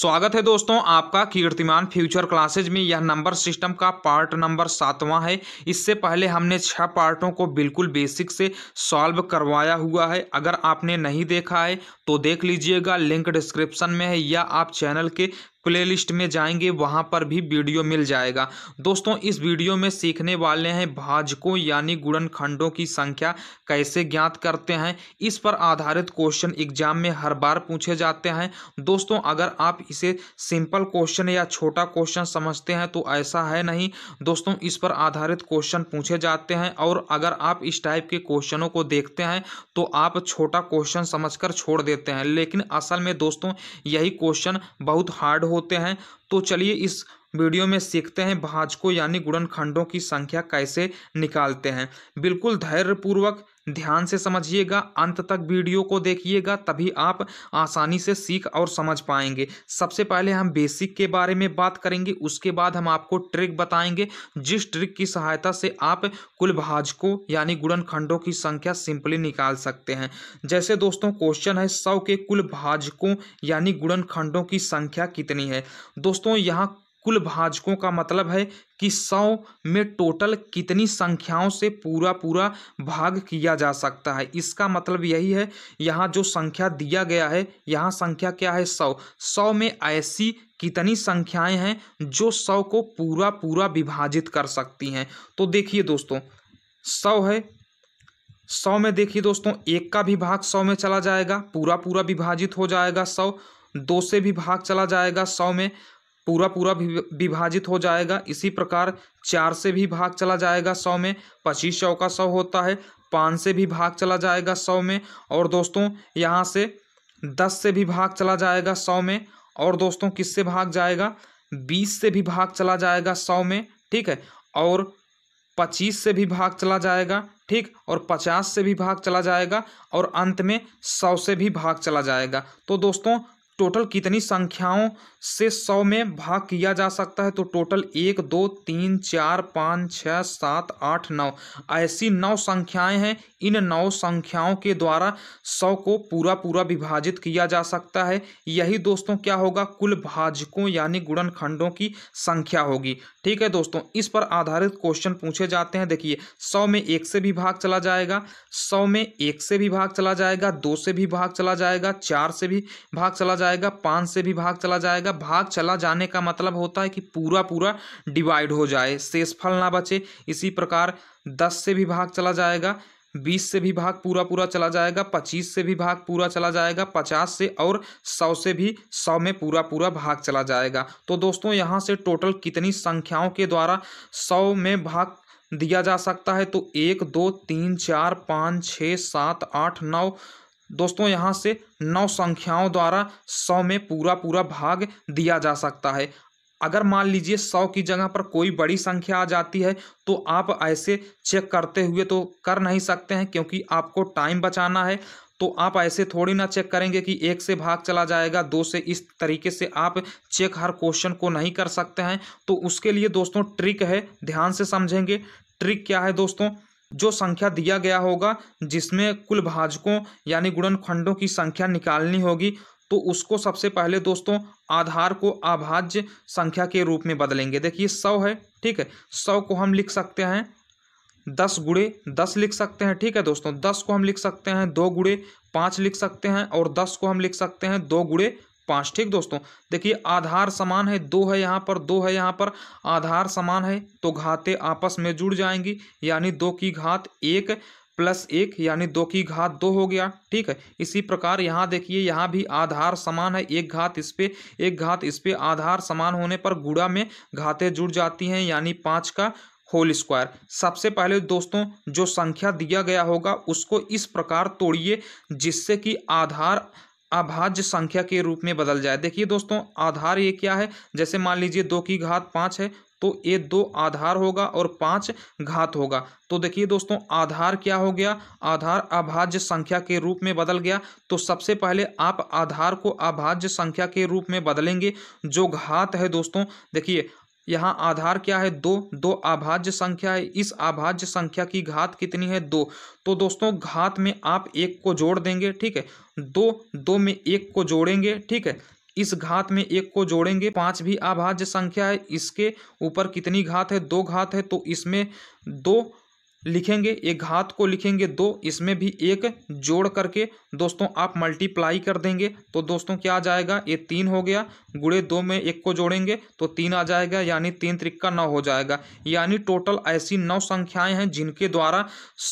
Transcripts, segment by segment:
स्वागत है दोस्तों आपका कीर्तिमान फ्यूचर क्लासेज में यह नंबर सिस्टम का पार्ट नंबर सातवां है इससे पहले हमने छह पार्टों को बिल्कुल बेसिक से सॉल्व करवाया हुआ है अगर आपने नहीं देखा है तो देख लीजिएगा लिंक डिस्क्रिप्शन में है या आप चैनल के प्ले लिस्ट में जाएंगे वहाँ पर भी वीडियो मिल जाएगा दोस्तों इस वीडियो में सीखने वाले हैं भाजकों यानी गुणनखंडों की संख्या कैसे ज्ञात करते हैं इस पर आधारित क्वेश्चन एग्जाम में हर बार पूछे जाते हैं दोस्तों अगर आप इसे सिंपल क्वेश्चन या छोटा क्वेश्चन समझते हैं तो ऐसा है नहीं दोस्तों इस पर आधारित क्वेश्चन पूछे जाते हैं और अगर आप इस टाइप के क्वेश्चनों को देखते हैं तो आप छोटा क्वेश्चन समझ छोड़ देते हैं लेकिन असल में दोस्तों यही क्वेश्चन बहुत हार्ड हो होते हैं तो चलिए इस वीडियो में सीखते हैं भाजको यानी गुणनखंडों की संख्या कैसे निकालते हैं बिल्कुल धैर्यपूर्वक ध्यान से समझिएगा अंत तक वीडियो को देखिएगा तभी आप आसानी से सीख और समझ पाएंगे सबसे पहले हम बेसिक के बारे में बात करेंगे उसके बाद हम आपको ट्रिक बताएंगे जिस ट्रिक की सहायता से आप कुल भाजकों यानी गुणनखंडों की संख्या सिंपली निकाल सकते हैं जैसे दोस्तों क्वेश्चन है सौ के कुल भाजकों यानी गुणनखंडों की संख्या कितनी है दोस्तों यहाँ कुल भाजकों का मतलब है कि सौ में टोटल कितनी संख्याओं से पूरा पूरा भाग किया जा सकता है इसका मतलब यही है यहाँ जो संख्या दिया गया है यहाँ संख्या क्या है सौ सौ में ऐसी कितनी संख्याएं हैं जो सौ को पूरा पूरा विभाजित कर सकती हैं तो देखिए दोस्तों सौ है सौ में देखिए दोस्तों एक का भी भाग सौ में चला जाएगा पूरा पूरा विभाजित हो जाएगा सौ दो से भी भाग चला जाएगा सौ में पूरा पूरा विभाजित हो जाएगा इसी प्रकार चार से भी भाग चला जाएगा सौ में पच्चीस का सौ होता है पाँच से भी भाग चला जाएगा सौ में और दोस्तों यहाँ से दस से भी भाग चला जाएगा सौ में और दोस्तों किससे भाग जाएगा बीस से भी भाग चला जाएगा सौ में ठीक है और पच्चीस से भी भाग चला जाएगा ठीक और पचास से भी भाग चला जाएगा और अंत में सौ से भी भाग चला जाएगा तो दोस्तों टोटल कितनी संख्याओं से सौ में भाग किया जा सकता है तो टोटल एक दो तीन चार पाँच छः सात आठ नौ ऐसी नौ संख्याएं हैं इन नौ संख्याओं के द्वारा सौ को पूरा पूरा विभाजित किया जा सकता है यही दोस्तों क्या होगा कुल भाजकों यानी गुणनखंडों की संख्या होगी ठीक है दोस्तों इस पर आधारित क्वेश्चन पूछे जाते हैं देखिए सौ में एक से भी भाग चला जाएगा सौ में एक से भी भाग चला जाएगा दो से भी भाग चला जाएगा चार से भी भाग चला जाएगा जाएगा पाँच से भी भाग चला जाएगा भाग चला जाने का मतलब होता है कि पूरा पूरा डिवाइड हो जाए शेषफल ना बचे इसी प्रकार दस से भी भाग चला जाएगा बीस से भी भाग पूरा पूरा चला जाएगा पच्चीस से भी भाग पूरा चला जाएगा पचास से और सौ से भी सौ में पूरा पूरा भाग चला जाएगा तो दोस्तों यहाँ से टोटल कितनी संख्याओं के द्वारा सौ में भाग दिया जा सकता है तो एक दो तीन चार पाँच छः सात आठ नौ दोस्तों यहाँ से नौ संख्याओं द्वारा सौ में पूरा पूरा भाग दिया जा सकता है अगर मान लीजिए सौ की जगह पर कोई बड़ी संख्या आ जाती है तो आप ऐसे चेक करते हुए तो कर नहीं सकते हैं क्योंकि आपको टाइम बचाना है तो आप ऐसे थोड़ी ना चेक करेंगे कि एक से भाग चला जाएगा दो से इस तरीके से आप चेक हर क्वेश्चन को नहीं कर सकते हैं तो उसके लिए दोस्तों ट्रिक है ध्यान से समझेंगे ट्रिक क्या है दोस्तों जो संख्या दिया गया होगा जिसमें कुल भाजकों यानी गुणनखंडों की संख्या निकालनी होगी तो उसको सबसे पहले दोस्तों आधार को अभाज्य संख्या के रूप में बदलेंगे देखिए सौ है ठीक है सौ को हम लिख सकते हैं दस गुड़े दस लिख सकते हैं ठीक है दोस्तों दस को हम लिख सकते हैं दो गुड़े पाँच लिख सकते हैं और दस को हम लिख सकते हैं दो गुड़े पाँच ठीक दोस्तों देखिए आधार समान है दो है यहाँ पर दो है यहाँ पर आधार समान है तो घाते आपस में जुड़ जाएंगी यानी दो की घात एक प्लस एक यानी दो की घात दो हो गया ठीक है इसी प्रकार यहाँ देखिए यहाँ भी आधार समान है एक घात इस पे एक घात इस पे आधार समान होने पर गुड़ा में घाते जुड़ जाती हैं यानी पाँच का होल स्क्वायर सबसे पहले दोस्तों जो संख्या दिया गया होगा उसको इस प्रकार तोड़िए जिससे कि आधार अभाज्य संख्या के रूप में बदल जाए देखिए दोस्तों आधार ये क्या है जैसे मान लीजिए दो की घात पाँच है तो ये दो आधार होगा और पाँच घात होगा तो देखिए दोस्तों आधार क्या हो गया आधार अभाज्य संख्या के रूप में बदल गया तो सबसे पहले आप आधार को अभाज्य संख्या के रूप में बदलेंगे जो घात है दोस्तों देखिए यहाँ आधार क्या है दो दो आभाज्य संख्या है इस अभाज्य संख्या की घात कितनी है दो तो दोस्तों घात में आप एक को जोड़ देंगे ठीक है दो दो में एक को जोड़ेंगे ठीक है इस घात में एक को जोड़ेंगे पांच भी आभाज्य संख्या है इसके ऊपर कितनी घात है दो घात है तो इसमें दो लिखेंगे ये घात को लिखेंगे दो इसमें भी एक जोड़ करके दोस्तों आप मल्टीप्लाई कर देंगे तो दोस्तों क्या आ जाएगा ये तीन हो गया गुड़े दो में एक को जोड़ेंगे तो तीन आ जाएगा यानी तीन त्रिक्का नौ हो जाएगा यानी टोटल ऐसी नौ संख्याएं हैं जिनके द्वारा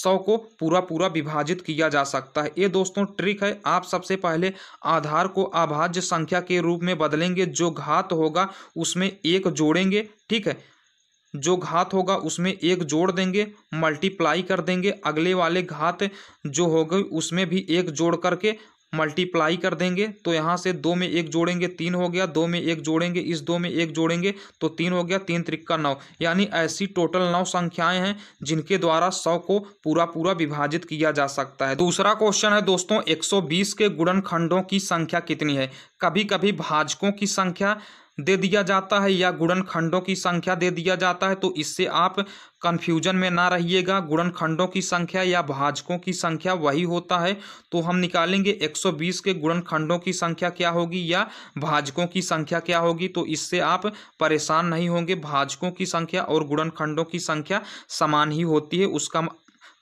सौ को पूरा पूरा विभाजित किया जा सकता है ये दोस्तों ट्रिक है आप सबसे पहले आधार को अभाज्य संख्या के रूप में बदलेंगे जो घात होगा उसमें एक जोड़ेंगे ठीक है जो घात होगा उसमें एक जोड़ देंगे मल्टीप्लाई कर देंगे अगले वाले घात जो गई उसमें भी एक जोड़ करके मल्टीप्लाई कर देंगे तो यहाँ से दो में एक जोड़ेंगे तीन हो गया दो में एक जोड़ेंगे इस दो में एक जोड़ेंगे तो तीन हो गया तीन त्रिक्का नौ यानी ऐसी टोटल नौ संख्याएं हैं जिनके द्वारा सौ को पूरा पूरा विभाजित किया जा सकता है दूसरा क्वेश्चन है दोस्तों 120 के गुणनखंडों की संख्या कितनी है कभी कभी भाजकों की संख्या दे दिया जाता है या गुणनखंडों की संख्या दे दिया जाता है तो इससे आप कन्फ्यूजन में ना रहिएगा गुणनखंडों की संख्या या भाजकों की संख्या वही होता है तो हम निकालेंगे 120 के गुणनखंडों की संख्या क्या होगी या भाजकों की संख्या क्या होगी तो इससे आप परेशान नहीं होंगे भाजकों की संख्या और गुणनखंडों की संख्या समान ही होती है उसका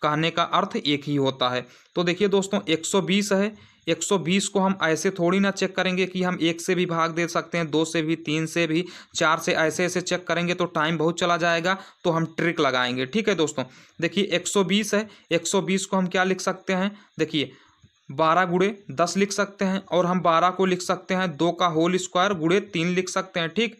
कहने का अर्थ एक ही होता है तो देखिए दोस्तों 120 है 120 को हम ऐसे थोड़ी ना चेक करेंगे कि हम एक से भी भाग दे सकते हैं दो से भी तीन से भी चार से ऐसे ऐसे चेक करेंगे तो टाइम बहुत चला जाएगा तो हम ट्रिक लगाएंगे ठीक है दोस्तों देखिए 120 है 120 को हम क्या लिख सकते हैं देखिए बारह गुड़े दस लिख सकते हैं और हम बारह को लिख सकते हैं दो का होल स्क्वायर गुड़े तीन लिख सकते हैं ठीक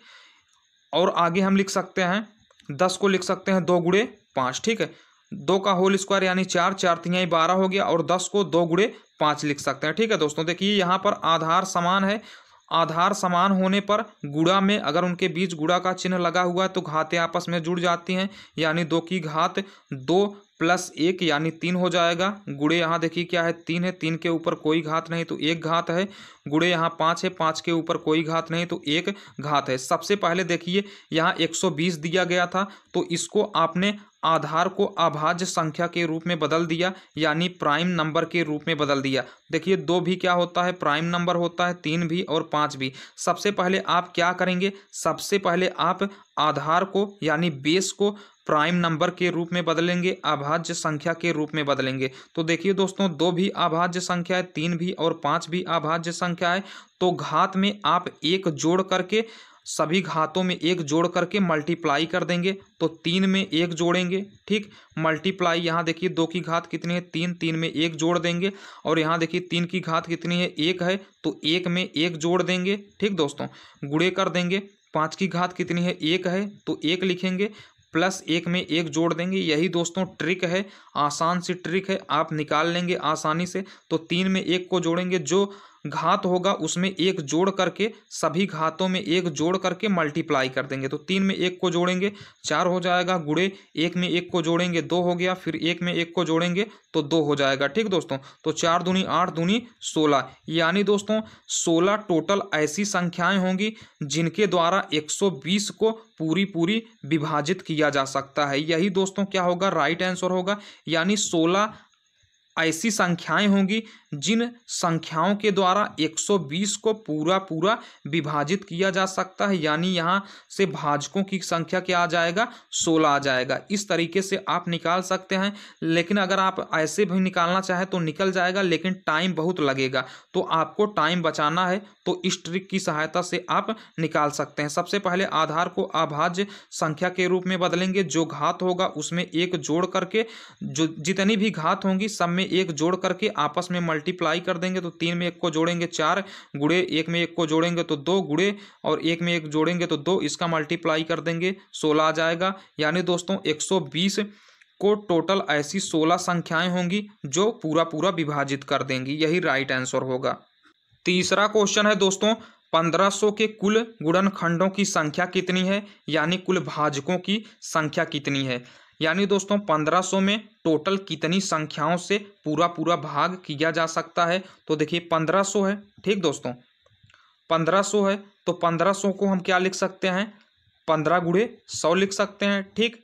और आगे हम लिख सकते हैं दस को लिख सकते हैं दो गुड़े पाँच ठीक है दो का होल स्क्वायर यानी चार चार तिहाई बारह हो गया और दस को दो गुड़े पाँच लिख सकते हैं ठीक है दोस्तों देखिए यहाँ पर आधार समान है आधार समान होने पर गुड़ा में अगर उनके बीच गुड़ा का चिन्ह लगा हुआ है तो घातें आपस में जुड़ जाती हैं यानी दो की घात दो प्लस एक यानी तीन हो जाएगा गुड़े यहाँ देखिए क्या है तीन है तीन के ऊपर कोई घात नहीं तो एक घात है गुड़े यहाँ पाँच है पाँच के ऊपर कोई घात नहीं तो एक घात है सबसे पहले देखिए यहाँ 120 दिया गया था तो इसको आपने आधार को अभाज्य संख्या के रूप में बदल दिया यानी प्राइम नंबर के रूप में बदल दिया देखिए दो भी क्या होता है प्राइम नंबर होता है तीन भी और पाँच भी सबसे पहले आप क्या करेंगे सबसे पहले आप आधार को यानी बेस को प्राइम नंबर के रूप में बदलेंगे अभाज्य संख्या के रूप में बदलेंगे तो देखिए दोस्तों दो भी अभाज्य संख्या है तीन भी और पाँच भी अभाज्य संख्या है तो घात में आप एक जोड़ करके सभी घातों में एक जोड़ करके मल्टीप्लाई कर देंगे तो तीन में एक जोड़ेंगे ठीक मल्टीप्लाई यहाँ देखिए दो की घात कितनी है तीन तीन में एक जोड़ देंगे और यहाँ देखिए तीन की घात कितनी है एक है तो एक में एक जोड़ देंगे ठीक दोस्तों गुड़े कर देंगे पाँच की घात कितनी है एक है तो एक लिखेंगे प्लस एक में एक जोड़ देंगे यही दोस्तों ट्रिक है आसान सी ट्रिक है आप निकाल लेंगे आसानी से तो तीन में एक को जोड़ेंगे जो घात होगा उसमें एक जोड़ करके सभी घातों में एक जोड़ करके मल्टीप्लाई कर देंगे तो तीन में एक को जोड़ेंगे चार हो जाएगा गुड़े एक में एक को जोड़ेंगे दो हो गया फिर एक में एक को जोड़ेंगे तो दो हो जाएगा ठीक दोस्तों तो चार दूनी आठ दूनी सोलह यानी दोस्तों सोलह टोटल ऐसी संख्याएं होंगी जिनके द्वारा एक सौ बीस को पूरी पूरी विभाजित किया जा सकता है यही दोस्तों क्या होगा राइट आंसर होगा यानी सोलह ऐसी संख्याएं होंगी जिन संख्याओं के द्वारा 120 को पूरा पूरा विभाजित किया जा सकता है यानी यहाँ से भाजकों की संख्या क्या आ जाएगा 16 आ जाएगा इस तरीके से आप निकाल सकते हैं लेकिन अगर आप ऐसे भी निकालना चाहें तो निकल जाएगा लेकिन टाइम बहुत लगेगा तो आपको टाइम बचाना है तो इस ट्रिक की सहायता से आप निकाल सकते हैं सबसे पहले आधार को अभाज्य संख्या के रूप में बदलेंगे जो घात होगा उसमें एक जोड़ करके जो जितनी भी घात होंगी सब में में एक जोड़ करके आपस में मल्टीप्लाई कर देंगे तो तीन में एक को जोड़ेंगे चार गुड़े एक में एक को जोड़ेंगे तो दो गुड़े और एक में एक जोड़ेंगे तो दो इसका मल्टीप्लाई कर देंगे सोलह आ जाएगा यानी दोस्तों एक को टोटल ऐसी सोलह संख्याएँ होंगी जो पूरा पूरा विभाजित कर देंगी यही राइट आंसर होगा तीसरा क्वेश्चन है दोस्तों 1500 के कुल गुणनखंडों की संख्या कितनी है यानी कुल भाजकों की संख्या कितनी है यानी दोस्तों 1500 में टोटल कितनी संख्याओं से पूरा पूरा भाग किया जा सकता है तो देखिए 1500 है ठीक दोस्तों 1500 है तो 1500 को हम क्या लिख सकते हैं पंद्रह गुड़े सौ लिख सकते हैं ठीक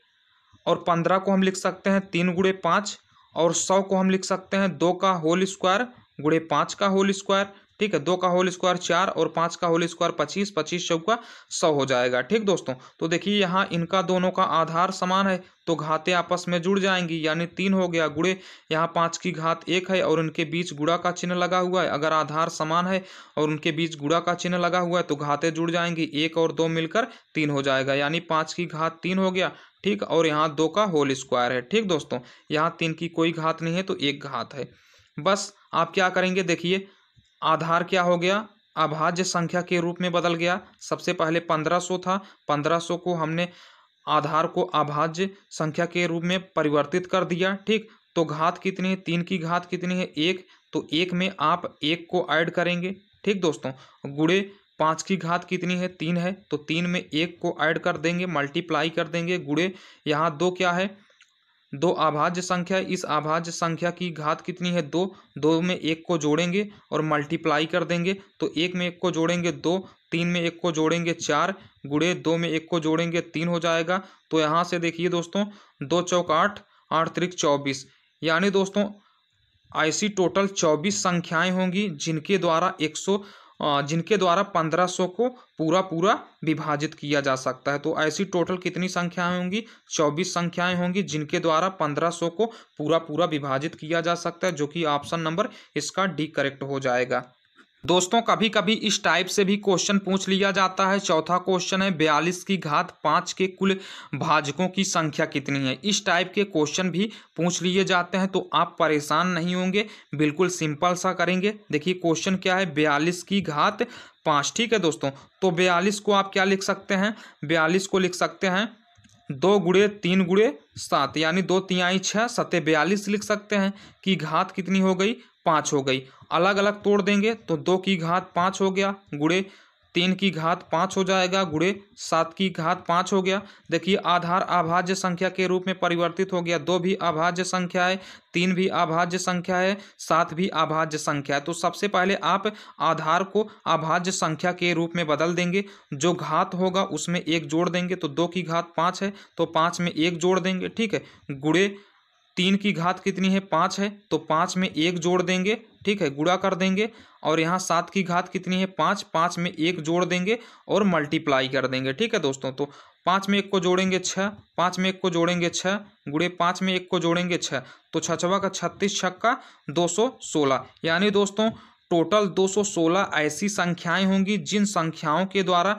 और पंद्रह को हम लिख सकते हैं तीन गुड़े पाँच और सौ को हम लिख सकते हैं दो का होल स्क्वायर गुड़े पाँच का होल स्क्वायर ठीक है दो का होल स्क्वायर चार और पांच का होल स्क्वायर पच्चीस पच्चीस चौका सौ हो जाएगा ठीक दोस्तों तो देखिए यहाँ इनका दोनों का आधार समान है तो घाते आपस में जुड़ जाएंगी यानी तीन हो गया गुड़े यहाँ पांच की घात एक है और उनके बीच गुड़ा का चिन्ह लगा हुआ है अगर आधार समान है और उनके बीच गुड़ा का चिन्ह लगा हुआ है तो घाते जुड़ जाएंगी एक और दो मिलकर तीन हो जाएगा यानी पांच की घात तीन हो गया ठीक और यहाँ दो का होल स्क्वायर है ठीक दोस्तों यहाँ तीन की कोई घात नहीं है तो एक घात है बस आप क्या करेंगे देखिए आधार क्या हो गया अभाज्य संख्या के रूप में बदल गया सबसे पहले पंद्रह सौ था पंद्रह सौ को हमने आधार को अभाज्य संख्या के रूप में परिवर्तित कर दिया ठीक तो घात कितनी है तीन की घात कितनी है एक तो एक में आप एक को ऐड करेंगे ठीक दोस्तों गुड़े पाँच की घात कितनी है तीन है तो तीन में एक को ऐड कर देंगे मल्टीप्लाई कर देंगे गुड़े यहाँ दो क्या है दो अभाज्य संख्या इस अभाज्य संख्या की घात कितनी है दो दो में एक को जोड़ेंगे और मल्टीप्लाई कर देंगे तो एक में एक को जोड़ेंगे दो तीन में एक को जोड़ेंगे चार गुड़े दो में एक को जोड़ेंगे तीन हो जाएगा तो यहाँ से देखिए दोस्तों दो चौक आठ आठ त्रिक चौबीस यानी दोस्तों ऐसी टोटल चौबीस संख्याएँ होंगी जिनके द्वारा एक सौ जिनके द्वारा पंद्रह सौ को पूरा पूरा विभाजित किया जा सकता है तो ऐसी टोटल कितनी संख्याएं होंगी चौबीस संख्याएं होंगी जिनके द्वारा पंद्रह सौ को पूरा पूरा विभाजित किया जा सकता है जो कि ऑप्शन नंबर इसका डी करेक्ट हो जाएगा दोस्तों कभी कभी इस टाइप से भी क्वेश्चन पूछ लिया जाता है चौथा क्वेश्चन है बयालीस की घात पाँच के कुल भाजकों की संख्या कितनी है इस टाइप के क्वेश्चन भी पूछ लिए जाते हैं तो आप परेशान नहीं होंगे बिल्कुल सिंपल सा करेंगे देखिए क्वेश्चन क्या है बयालीस की घात पाँच ठीक है दोस्तों तो बयालीस को आप क्या लिख सकते हैं बयालीस को लिख सकते हैं दो गुड़े तीन गुड़े सात यानी दो तिहाई छः सत्य बयालीस लिख सकते हैं कि घात कितनी हो गई पाँच हो गई अलग अलग तोड़ देंगे तो दो की घात पाँच हो गया गुड़े तीन की घात पाँच हो जाएगा गुड़े सात की घात पाँच हो गया देखिए आधार अभाज्य संख्या के रूप में परिवर्तित हो गया दो भी अभाज्य संख्या है तीन भी अभाज्य संख्या है सात भी अभाज्य संख्या है तो सबसे पहले आप आधार को अभाज्य संख्या के रूप में बदल देंगे जो घात होगा उसमें एक जोड़ देंगे तो दो की घात पाँच है तो पाँच में एक जोड़ देंगे ठीक है गुड़े तीन की घात कितनी है पाँच है तो पाँच में एक जोड़ देंगे ठीक है गुड़ा कर देंगे और यहाँ सात की घात कितनी है पाँच पाँच में एक जोड़ देंगे और मल्टीप्लाई कर देंगे ठीक है दोस्तों तो पाँच में एक को जोड़ेंगे छः पाँच में एक को जोड़ेंगे छः गुड़े पाँच में एक को जोड़ेंगे छः तो छछवा का छत्तीस छक्का दो सौ सोलह यानी दोस्तों टोटल 216 ऐसी संख्याएं होंगी जिन संख्याओं के द्वारा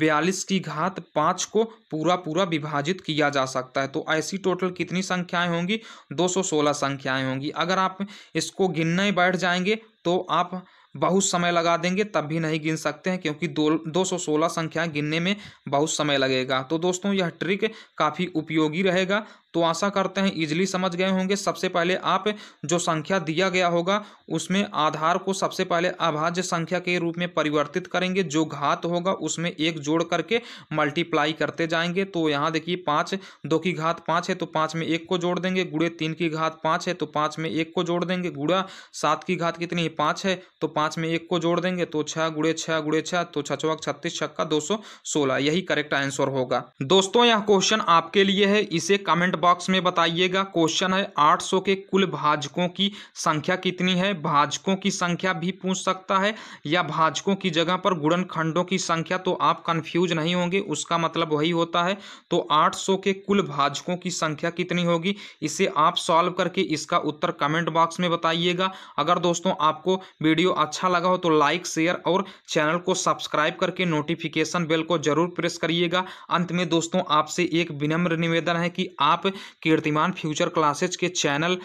बयालीस की घात पाँच को पूरा पूरा विभाजित किया जा सकता है तो ऐसी टोटल कितनी संख्याएं होंगी 216 संख्याएं होंगी अगर आप इसको गिनने बैठ जाएंगे तो आप बहुत समय लगा देंगे तब भी नहीं गिन सकते हैं क्योंकि दो दो सौ सोलह संख्याएँ गिनने में बहुत समय लगेगा तो दोस्तों यह ट्रिक काफ़ी उपयोगी रहेगा तो आशा करते हैं इजिली समझ गए होंगे सबसे पहले आप जो संख्या दिया गया होगा उसमें आधार को सबसे पहले अभाज्य संख्या के रूप में परिवर्तित करेंगे जो घात होगा उसमें एक जोड़ करके मल्टीप्लाई करते जाएंगे तो यहाँ देखिए पाँच दो की घात पाँच है तो पाँच में एक को जोड़ देंगे गुड़े तीन की घात पाँच है तो पाँच में एक को जोड़ देंगे गुड़ा सात की घात कितनी है पाँच है तो पाँच में एक को जोड़ देंगे तो छः गुड़े छः गुड़े छः तो चौक छत्तीस छक्का दो सौ सोलह यही करेक्ट आंसर होगा दोस्तों यह क्वेश्चन आपके लिए है इसे कमेंट बॉक्स में बताइएगा क्वेश्चन है 800 के कुल भाजकों की संख्या कितनी है भाजकों की संख्या भी पूछ सकता है या भाजकों की जगह पर गुणन खंडों की संख्या तो आप कंफ्यूज नहीं होंगे उसका मतलब वही होता है तो 800 के कुल भाजकों की संख्या कितनी होगी इसे आप सॉल्व करके इसका उत्तर कमेंट बॉक्स में बताइएगा अगर दोस्तों आपको वीडियो अच्छा लगा हो तो लाइक शेयर और चैनल को सब्सक्राइब करके नोटिफिकेशन बेल को जरूर प्रेस करिएगा अंत में दोस्तों आपसे एक विनम्र निवेदन है कि आप कीर्तिमान फ्यूचर क्लासेज के चैनल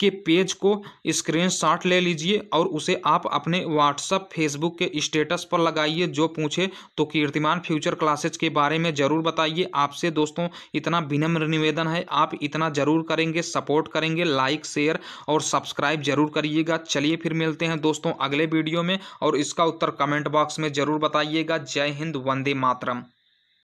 के पेज को स्क्रीनशॉट ले लीजिए और उसे आप अपने व्हाट्सअप फेसबुक के स्टेटस पर लगाइए जो पूछे तो कीर्तिमान फ्यूचर क्लासेज के बारे में ज़रूर बताइए आपसे दोस्तों इतना विनम्र निवेदन है आप इतना ज़रूर करेंगे सपोर्ट करेंगे लाइक शेयर और सब्सक्राइब जरूर करिएगा चलिए फिर मिलते हैं दोस्तों अगले वीडियो में और इसका उत्तर कमेंट बॉक्स में ज़रूर बताइएगा जय हिंद वंदे मातरम